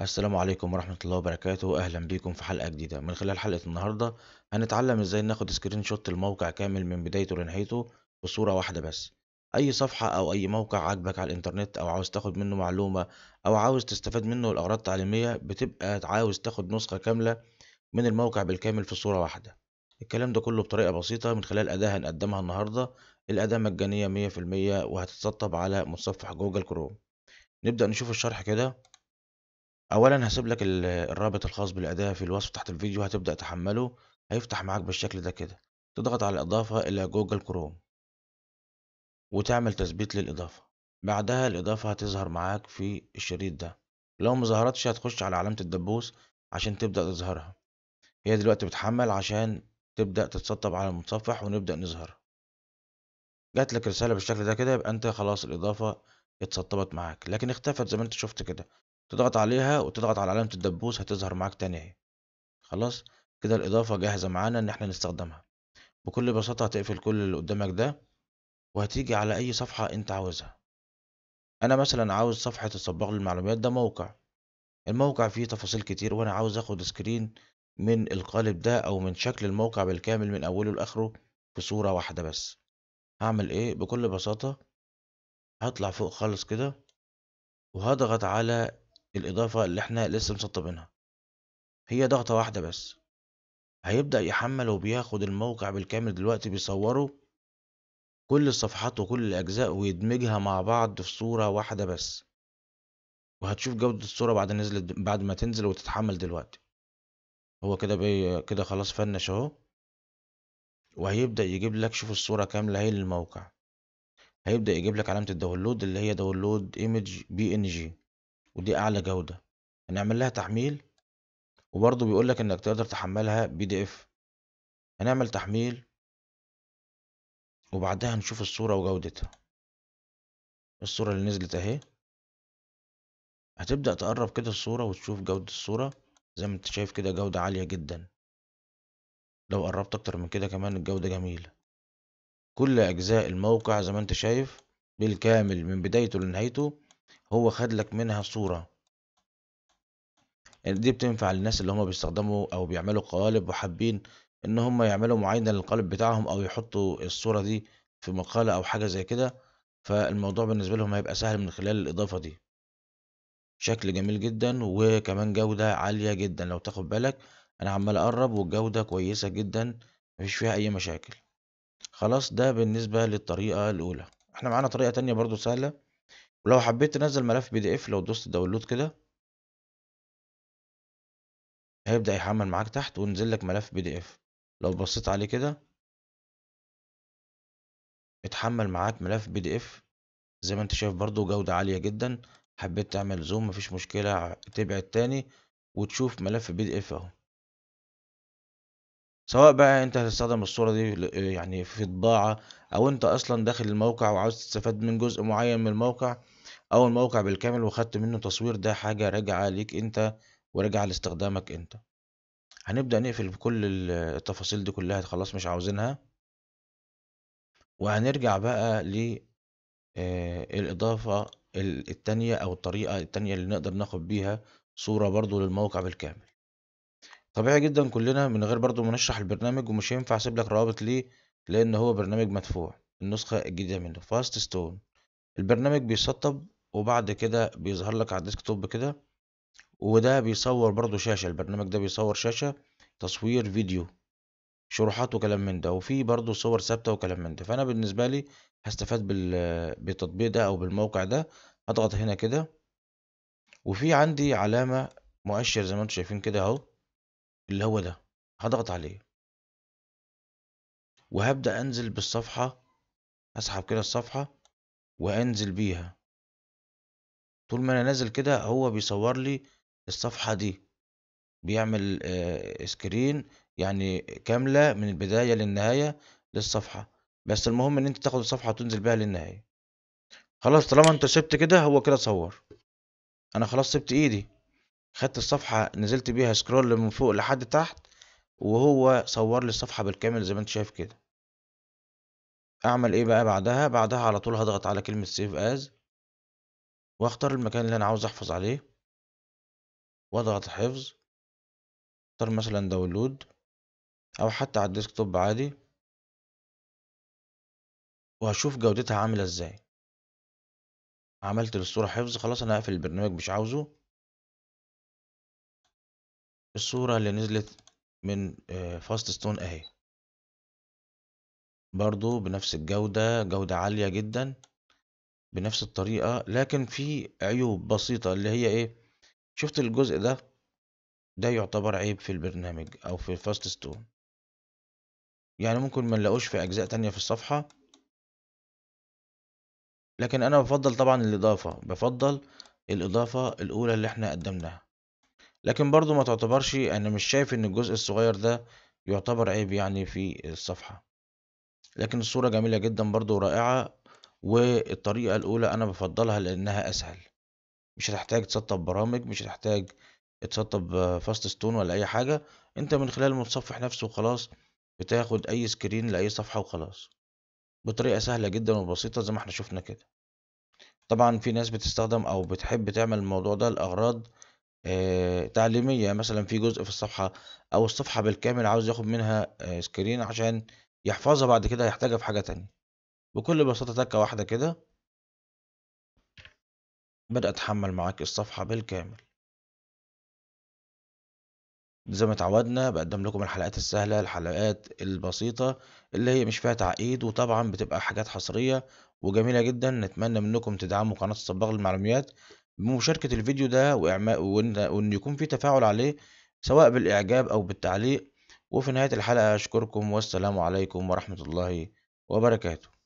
السلام عليكم ورحمة الله وبركاته أهلا بيكم في حلقة جديدة من خلال حلقة النهاردة هنتعلم ازاي ناخد سكرين شوت الموقع كامل من بدايته لنهايته بصورة واحدة بس أي صفحة أو أي موقع عاجبك على الإنترنت أو عاوز تاخد منه معلومة أو عاوز تستفاد منه لأغراض تعليمية بتبقى عاوز تاخد نسخة كاملة من الموقع بالكامل في صورة واحدة الكلام ده كله بطريقة بسيطة من خلال أداة هنقدمها النهاردة الأداة مجانية مية في المية وهتتسطب على متصفح جوجل كروم نبدأ نشوف الشرح كده أولًا هسيب لك الرابط الخاص بالأداة في الوصف تحت الفيديو، هتبدأ تحمّله، هيفتح معاك بالشكل ده كده، تضغط على الإضافة إلى جوجل كروم. وتعمل تثبيت للإضافة، بعدها الإضافة هتظهر معاك في الشريط ده، لو مظهرتش هتخش على علامة الدبوس عشان تبدأ تظهرها، هي دلوقتي بتحمّل عشان تبدأ تتسطب على المتصفح ونبدأ نظهر جات لك رسالة بالشكل ده كده يبقى أنت خلاص الإضافة اتسطبت معاك، لكن اختفت زي ما أنت شُفت كده. تضغط عليها وتضغط على علامة الدبوس هتظهر معاك تاني اهي خلاص كده الإضافة جاهزة معانا إن احنا نستخدمها بكل بساطة هتقفل كل اللي قدامك ده وهتيجي على أي صفحة أنت عاوزها أنا مثلا عاوز صفحة الصباغ للمعلومات ده موقع الموقع فيه تفاصيل كتير وأنا عاوز أخد سكرين من القالب ده أو من شكل الموقع بالكامل من أوله لآخره في صورة واحدة بس هعمل إيه بكل بساطة هطلع فوق خالص كده وهضغط على الإضافة اللي إحنا لسه مسطبينها هي ضغطة واحدة بس هيبدأ يحمل وبياخد الموقع بالكامل دلوقتي بيصوره كل الصفحات وكل الأجزاء ويدمجها مع بعض في صورة واحدة بس وهتشوف جودة الصورة بعد نزلت بعد ما تنزل وتتحمل دلوقتي هو كده بي كده خلاص فنش اهو وهيبدأ يجيب لك شوف الصورة كاملة هي للموقع هيبدأ يجيب لك علامة الداونلود اللي هي داونلود ايمج بي ان جي ودي أعلى جودة هنعمل لها تحميل وبرضه بيقول لك إنك تقدر تحملها بي دي إف هنعمل تحميل وبعدها نشوف الصورة وجودتها الصورة اللي نزلت أهي هتبدأ تقرب كده الصورة وتشوف جودة الصورة زي ما انت شايف كده جودة عالية جدا لو قربت أكتر من كده كمان الجودة جميلة كل أجزاء الموقع زي ما انت شايف بالكامل من بدايته لنهايته هو خد لك منها صورة يعني دي بتنفع للناس اللي هما بيستخدموا أو بيعملوا قوالب وحابين إن هما يعملوا معاينة للقالب بتاعهم أو يحطوا الصورة دي في مقالة أو حاجة زي كده فالموضوع بالنسبة لهم هيبقى سهل من خلال الإضافة دي شكل جميل جدا وكمان جودة عالية جدا لو تاخد بالك أنا عمال أقرب والجودة كويسة جدا مفيش فيها أي مشاكل خلاص ده بالنسبة للطريقة الأولى احنا معانا طريقة تانية برضو سهلة ولو حبيت تنزل ملف بي دي اف لو دوست داونلود كده هيبدأ يحمل معاك تحت وينزل لك ملف بي دي اف لو بصيت عليه كده اتحمل معاك ملف بي دي اف زي ما انت شايف برضو جودة عالية جدا حبيت تعمل زوم مفيش مشكلة تبعد تاني وتشوف ملف بي دي اف اهو سواء بقى انت هتستخدم الصورة دي يعني في طباعة او انت اصلا داخل الموقع وعاوز تستفاد من جزء معين من الموقع او الموقع بالكامل وخدت منه تصوير ده حاجة راجعة ليك انت وراجعة لاستخدامك انت هنبدأ نقفل بكل التفاصيل دي كلها خلاص مش عاوزينها وهنرجع بقى ل آه، الإضافة التانية أو الطريقة التانية اللي نقدر ناخد بيها صورة برضو للموقع بالكامل طبيعي جدا كلنا من غير برضو ما نشرح البرنامج ومش هينفع اسيب لك روابط ليه لأن هو برنامج مدفوع النسخة الجديدة منه فاست ستون البرنامج بيسطب وبعد كده بيظهر لك على الديسكتوب كده وده بيصور برضو شاشة البرنامج ده بيصور شاشة تصوير فيديو شروحات وكلام من ده وفي برضو صور ثابتة وكلام من ده فأنا بالنسبة لي هستفاد بالتطبيق ده أو بالموقع ده هضغط هنا كده وفي عندي علامة مؤشر زي ما انتم شايفين كده اهو اللي هو ده هضغط عليه وهبدأ أنزل بالصفحة أسحب كده الصفحة وأنزل بيها طول ما أنا نازل كده هو بيصور لي الصفحة دي بيعمل سكرين آه، يعني كاملة من البداية للنهاية للصفحة بس المهم إن أنت تاخد الصفحة وتنزل بيها للنهاية خلاص طالما أنت سبت كده هو كده صور أنا خلاص سبت إيدي خدت الصفحة نزلت بيها سكرول من فوق لحد تحت وهو صور لي الصفحة بالكامل زي ما انت شايف كده اعمل ايه بقى بعدها بعدها على طول هضغط على كلمة سيف از واختار المكان اللي انا عاوز احفظ عليه واضغط حفظ اختار مثلا داونلود او حتى على الديسكتوب عادي وهشوف جودتها عاملة ازاي عملت للصورة حفظ خلاص انا هقفل البرنامج مش عاوزه الصورة اللي نزلت من فاست ستون اهي برضو بنفس الجودة جودة عالية جدا بنفس الطريقة لكن في عيوب بسيطة اللي هي ايه شفت الجزء ده ده يعتبر عيب في البرنامج او في فاست ستون يعني ممكن ما نلاقوش في اجزاء تانية في الصفحة لكن انا بفضل طبعا الاضافة بفضل الاضافة الاولى اللي احنا قدمناها لكن برضو ما تعتبرش انا مش شايف ان الجزء الصغير ده يعتبر عيب يعني في الصفحة لكن الصورة جميلة جدا برضو ورائعة والطريقة الاولى انا بفضلها لانها اسهل مش هتحتاج تسطب برامج مش هتحتاج تسطب فاست ستون ولا اي حاجة انت من خلال المتصفح نفسه خلاص بتاخد اي سكرين لاي صفحة وخلاص بطريقة سهلة جدا وبسيطة زي ما احنا شفنا كده طبعا في ناس بتستخدم او بتحب تعمل الموضوع ده لاغراض آه، تعليمية يعني مثلا في جزء في الصفحة أو الصفحة بالكامل عاوز ياخد منها سكرين آه، عشان يحفظها بعد كده هيحتاجها في حاجة تانية بكل بساطة تكة واحدة كده بدأ أتحمل معاك الصفحة بالكامل زي ما اتعودنا بقدم لكم الحلقات السهلة الحلقات البسيطة اللي هي مش فيها تعقيد وطبعا بتبقى حاجات حصرية وجميلة جدا نتمنى منكم تدعموا قناة الصباغ للمعلوميات بمشاركة الفيديو ده وإن وإن يكون في تفاعل عليه سواء بالإعجاب أو بالتعليق وفي نهاية الحلقة أشكركم والسلام عليكم ورحمة الله وبركاته.